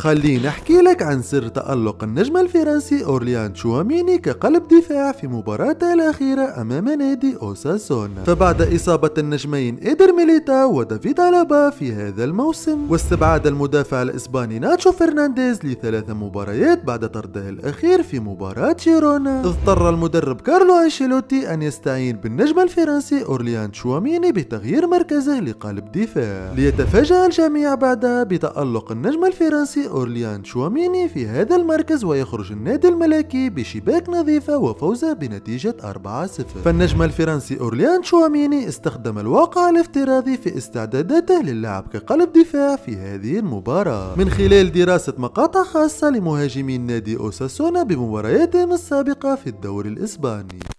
خليني احكي لك عن سر تألق النجم الفرنسي اورليان تشواميني كقلب دفاع في مباراته الاخيرة امام نادي اوساسونا فبعد اصابة النجمين ايدر ميليتا ودافيد الابا في هذا الموسم واستبعاد المدافع الاسباني ناتشو فرنانديز لثلاث مباريات بعد طرده الاخير في مباراة جيرونا اضطر المدرب كارلو انشيلوتي ان يستعين بالنجم الفرنسي اورليان تشواميني بتغيير مركزه لقلب دفاع ليتفاجأ الجميع بعدها بتألق النجم الفرنسي أورليان شواميني في هذا المركز ويخرج النادي الملكي بشباك نظيفة وفوز بنتيجة 4-0 فالنجم الفرنسي أورليان شواميني استخدم الواقع الافتراضي في استعداداته للعب كقلب دفاع في هذه المباراة من خلال دراسة مقاطع خاصة لمهاجمي نادي أوساسونا بمبارياتهم السابقة في الدوري الإسباني